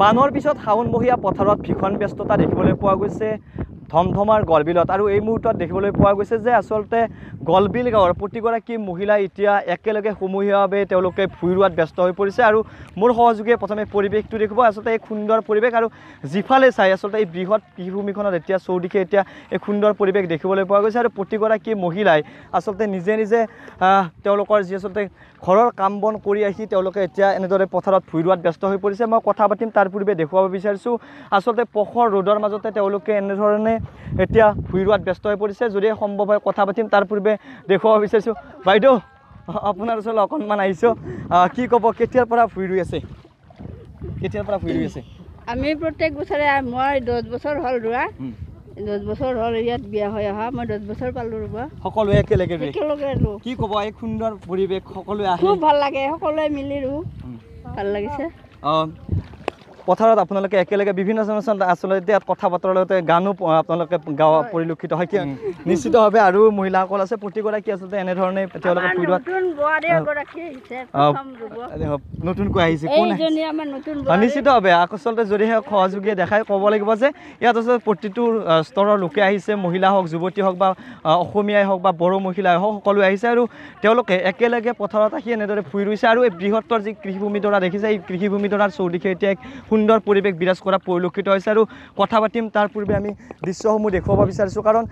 বানৰ পিছত শাওণমহীয়া পথাৰত ভীষণ ব্যস্ততা দেখিবলৈ পোৱা গৈছে ধমধমাৰ গলবিলত আৰু এই মুহূৰ্তত দেখিবলৈ পোৱা গৈছে যে আচলতে গলবিল গাঁৱৰ প্ৰতিগৰাকী মহিলা এতিয়া একেলগে সমূহীয়াভাৱে তেওঁলোকে ভূঁই ৰোৱাত ব্যস্ত হৈ পৰিছে আৰু মোৰ সহযোগীয়ে প্ৰথমে পৰিৱেশটো দেখিব আচলতে এই সুন্দৰ পৰিৱেশ আৰু যিফালে চাই আচলতে এই বৃহৎ কৃষিভূমিখনত এতিয়া চৌদিশে এতিয়া এই সুন্দৰ পৰিৱেশ দেখিবলৈ পোৱা গৈছে আৰু প্ৰতিগৰাকী মহিলাই আচলতে নিজে নিজে তেওঁলোকৰ যি আচলতে ঘৰৰ কাম বন কৰি আহি তেওঁলোকে এতিয়া এনেদৰে পথাৰত ভূঁই ৰোৱাত ব্যস্ত হৈ পৰিছে মই কথা পাতিম তাৰ পূৰ্বে দেখুৱাব বিচাৰিছোঁ আচলতে প্ৰখৰ ৰ'দৰ মাজতে তেওঁলোকে এনেধৰণে এতিয়া ভূঁই ৰোৱাত ব্যস্ত হৈ পৰিছে যদি সম্ভৱ হয় কথা পাতিম তাৰ পূৰ্বে দেখুৱাব বিচাৰিছোঁ বাইদেউ আপোনাৰ ওচৰলৈ অকণমান আহিছোঁ কি ক'ব কেতিয়াৰ পৰা ভূঁই ৰুই আছে কেতিয়াৰ পৰা ভূঁই ৰুই আছে আমি প্ৰত্যেক বছৰে মই দহ বছৰ হ'ল ৰোৱা দহ বছৰ হ'ল ইয়াত বিয়া হৈ অহা মই দহ বছৰ পালোঁ ৰ'ব সকলোৱে একেলগে একেলগে ৰোওঁ কি ক'ব এই সুন্দৰ পৰিৱেশ সকলোৱে আহে খুব ভাল লাগে সকলোৱে মিলি ৰু ভাল লাগিছে অঁ পথাৰত আপোনালোকে একেলগে বিভিন্ন আচলতে ইয়াত কথা বতৰাৰ লগতে গানো আপোনালোকে গাঁও পৰিলক্ষিত হয় কি নিশ্চিতভাৱে আৰু মহিলাসকল আছে প্ৰতিগৰাকী আচলতে এনেধৰণে তেওঁলোকে নতুনকৈ আহিছে নিশ্চিতভাৱে আচলতে যদিহে সহযোগীয়ে দেখাই ক'ব লাগিব যে ইয়াত আচলতে প্ৰতিটো স্তৰৰ লোকে আহিছে মহিলা হওক যুৱতী হওক বা অসমীয়াই হওক বা বড়ো মহিলাই হওক সকলোৱে আহিছে আৰু তেওঁলোকে একেলগে পথাৰত আহি এনেদৰে ফুৰি ৰৈছে আৰু এই বৃহত্তৰ যি কৃষিভূমিডৰা দেখিছে এই কৃষিভূমিডৰাৰ চৌদিশে এতিয়া এক সুন্দৰ পৰিৱেশ বিৰাজ কৰা পৰিলক্ষিত হৈছে আৰু কথা পাতিম তাৰ পূৰ্বে আমি দৃশ্যসমূহ দেখুৱাব বিচাৰিছোঁ কাৰণ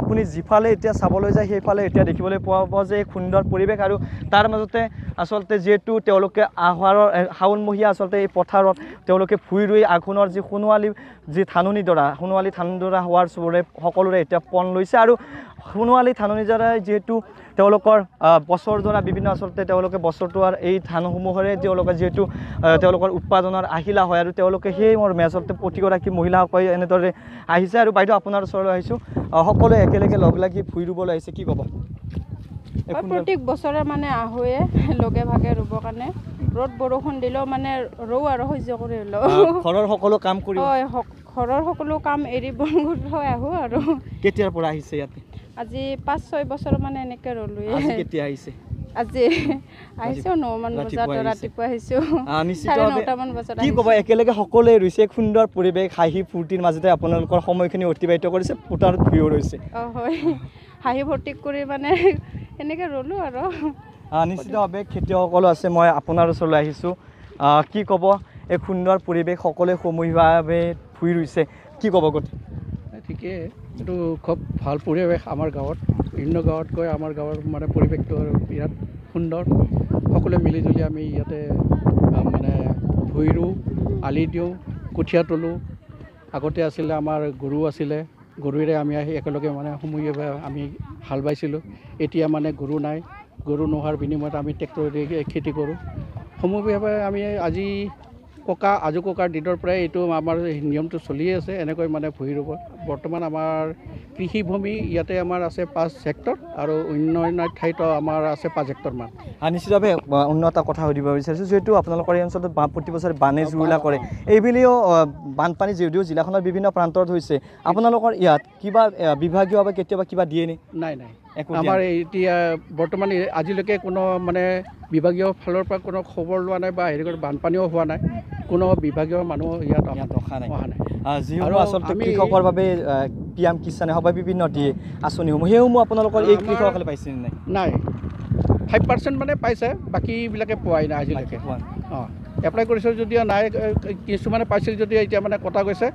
আপুনি যিফালে এতিয়া চাবলৈ যায় সেইফালে এতিয়া দেখিবলৈ পোৱা পাব যে এই সুন্দৰ পৰিৱেশ আৰু তাৰ মাজতে আচলতে যিহেতু তেওঁলোকে আহাৰৰ শাওণমহীয়া আচলতে এই পথাৰত তেওঁলোকে ভূঁই ৰুই আঘোণৰ যি সোণোৱালী যি ধাননি দৰা সোণোৱালী ধান দৰা হোৱাৰ চবৰে সকলোৰে এতিয়া পণ লৈছে আৰু সোণোৱালী ধাননি দৰাই যিহেতু তেওঁলোকৰ বছৰ দৰা বিভিন্ন আচলতে তেওঁলোকে বছৰটোৰ এই ধানসমূহৰে তেওঁলোকে যিহেতু তেওঁলোকৰ উৎপাদনৰ আহিলা হয় আৰু তেওঁলোকে সেই মোৰ মেজতে প্ৰতিগৰাকী মহিলাসকল এনেদৰে আহিছে আৰু বাইদেউ আপোনাৰ ওচৰলৈ আহিছোঁ সকলোৱে একেলগে লগ লাগি ভূঁই ৰুবলৈ আহিছে কি ক'ব প্ৰত্যেক বছৰে মানে আহোৱে লগে ভাগে ৰুবৰ কাৰণে ৰ'দ বৰষুণ দিলেও মানে ৰৌ আৰু সহ্য কৰি লওঁ ঘৰৰ সকলো কাম কৰি হয় ঘৰৰ সকলো কাম এৰি বন হৈ আহোঁ আৰু কেতিয়াৰ পৰা আহিছে ইয়াতে আজি পাঁচ ছয় বছৰ মানে এনেকৈ ৰ'লোৱে কেতিয়া আহিছে আজি আহিছো ন মান বজাত ৰাতিপুৱা আহিছো নটামান বজাত কি ক'বা একেলগে সকলোৱে ৰৈছে এক সুন্দৰ পৰিৱেশ হাঁহি ফূৰ্তিৰ মাজতে আপোনালোকৰ সময়খিনি অতিবাহিত কৰিছে পুতাৰত ভিৰ ৰৈছে অঁ হয় হাঁহি ফূৰ্তি কৰি মানে এনেকৈ ৰ'লোঁ আৰু নিশ্চিতভাৱে খেতিয়কসকলো আছে মই আপোনাৰ ওচৰলৈ আহিছোঁ কি ক'ব এক সুন্দৰ পৰিৱেশ সকলোৱে সমূহীয়াভাৱে ফুৰি ৰৈছে কি ক'ব গতিকে ঠিকে এইটো খুব ভাল পৰিৱেশ আমাৰ গাঁৱত বিভিন্ন গাঁৱতকৈ আমাৰ গাঁৱৰ মানে পৰিৱেশটো আৰু বিৰাট সুন্দৰ সকলোৱে মিলিজুলি আমি ইয়াতে মানে ভূঁই ৰুওঁ আলি দিওঁ কঠীয়া তোলোঁ আগতে আছিলে আমাৰ গৰু আছিলে গৰুৰে আমি আহি একেলগে মানে সময়ে আমি হাল বাইছিলোঁ এতিয়া মানে গৰু নাই গৰু নোহোৱাৰ বিনিময়ত আমি ট্ৰেক্টৰেদি খেতি কৰোঁ সমূহীয়াভাৱে আমি আজি ককা আজো ককাৰ দিনৰ পৰাই এইটো আমাৰ নিয়মটো চলিয়ে আছে এনেকৈ মানে ভূঁই ৰুব বৰ্তমান আমাৰ কৃষিভূমি ইয়াতে আমাৰ আছে পাঁচ হেক্টৰ আৰু অন্য অন্য ঠাইতো আমাৰ আছে পাঁচ হেক্টৰমান আৰু নিশ্চিতভাৱে অন্য এটা কথা সুধিব বিচাৰিছোঁ যিহেতু আপোনালোকৰ এই অঞ্চলত প্ৰতি বছৰে বানে জুৰুলা কৰে এইবেলিও বানপানী যদিও জিলাখনৰ বিভিন্ন প্ৰান্তত হৈছে আপোনালোকৰ ইয়াত কিবা বিভাগীয়ভাৱে কেতিয়াবা কিবা দিয়ে নে নাই নাই আমাৰ এতিয়া বৰ্তমান আজিলৈকে কোনো মানে বিভাগীয় ফালৰ পৰা কোনো খবৰ লোৱা নাই বা হেৰি কৰি বানপানীও হোৱা নাই কোনো বিভাগীয় মানুহ ইয়াত ৰখা নাই অহা নাই যিসমূহ আচলতে কৃষকৰ বাবে পি এম কিষাণে হওক বা বিভিন্ন দিয়ে আঁচনিসমূহ সেইসমূহ আপোনালোকৰ এই কৃষকসকলে পাইছেনে নাই নাই ফাইভ পাৰ্চেণ্ট মানে পাইছে বাকীবিলাকে পোৱাই নাই আজিলৈকে অঁ এপ্লাই কৰিছিল যদিও নাই কিছুমানে পাইছিল যদিও এতিয়া মানে কটা গৈছে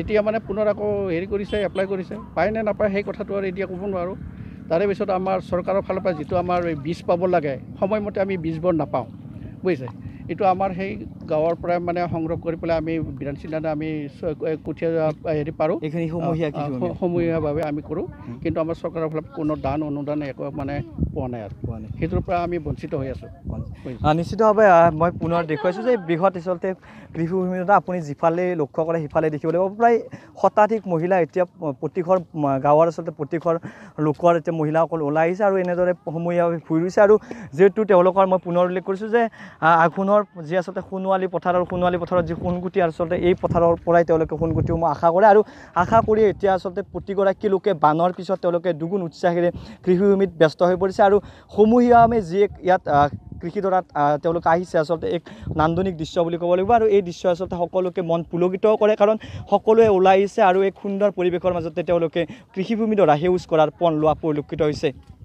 এতিয়া মানে পুনৰ আকৌ হেৰি কৰিছে এপ্লাই কৰিছে পায় নে নাপায় সেই কথাটো আৰু এতিয়া ক'ব নোৱাৰোঁ তাৰে পিছত আমাৰ চৰকাৰৰ ফালৰ পৰা যিটো আমাৰ বীজ পাব লাগে সময়মতে আমি বীজবোৰ নাপাওঁ বুজিছে এইটো আমাৰ সেই গাঁৱৰ পৰা মানে সংগ্ৰহ কৰি পেলাই আমি বিধান চিধান আমি কঠীয়া হেৰি পাৰোঁ এইখিনি সমূহীয়াভাৱে আমি কৰোঁ কিন্তু আমাৰ চৰকাৰৰ ফালে কোনো দান অনুদান একো মানে পোৱা নাই আৰু পোৱা নাই সেইটোৰ পৰা আমি বঞ্চিত হৈ আছোঁ নিশ্চিতভাৱে মই পুনৰ দেখুৱাইছোঁ যে বৃহৎ আচলতে কৃষিভূমি এটা আপুনি যিফালে লক্ষ্য কৰে সিফালে দেখিবলৈ পাব প্ৰায় শতাধিক মহিলা এতিয়া প্ৰতিঘৰ গাঁৱৰ আচলতে প্ৰতিঘৰ লোকৰ এতিয়া মহিলাসকল ওলাই আহিছে আৰু এনেদৰে সমূহীয়াভাৱে ফুৰিছে আৰু যিহেতু তেওঁলোকৰ মই পুনৰ উল্লেখ কৰিছোঁ যে আঘোণৰ যি আচলতে সোণোৱালী সোণালী পথাৰ আৰু সোণালী পথাৰত যি সোণগুটি আচলতে এই পথাৰৰ পৰাই তেওঁলোকে সোণগুটিসমূহ আশা কৰে আৰু আশা কৰি এতিয়া আচলতে প্ৰতিগৰাকী লোকে বানৰ পিছত তেওঁলোকে দুগুণ উৎসাহেৰে কৃষিভূমিত ব্যস্ত হৈ পৰিছে আৰু সমূহীয়া সমূহীয়ামে যিয়ে ইয়াত কৃষিডৰাত তেওঁলোক আহিছে আচলতে এক নান্দনিক দৃশ্য বুলি ক'ব লাগিব আৰু এই দৃশ্য আচলতে সকলোকে মন পুলকিত কৰে কাৰণ সকলোৱে ওলাই আহিছে আৰু এক সুন্দৰ পৰিৱেশৰ মাজতে তেওঁলোকে কৃষিভূমিডৰা সেউজ কৰাৰ পণ লোৱা পৰিলক্ষিত হৈছে